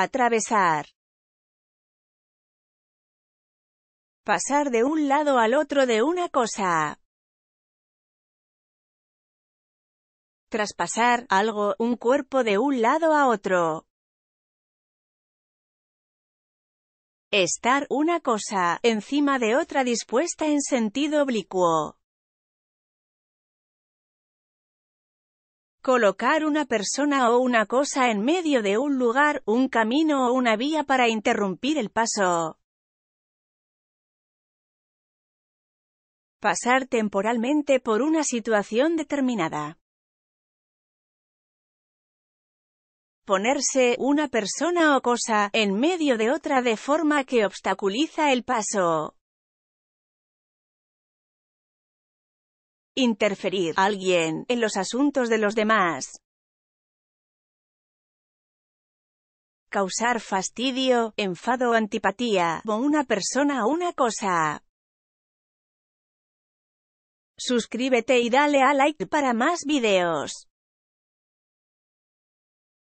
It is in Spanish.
Atravesar. Pasar de un lado al otro de una cosa. Traspasar algo, un cuerpo de un lado a otro. Estar una cosa encima de otra dispuesta en sentido oblicuo. Colocar una persona o una cosa en medio de un lugar, un camino o una vía para interrumpir el paso. Pasar temporalmente por una situación determinada. Ponerse una persona o cosa en medio de otra de forma que obstaculiza el paso. interferir alguien en los asuntos de los demás, causar fastidio, enfado o antipatía, con una persona o una cosa. Suscríbete y dale a like para más videos.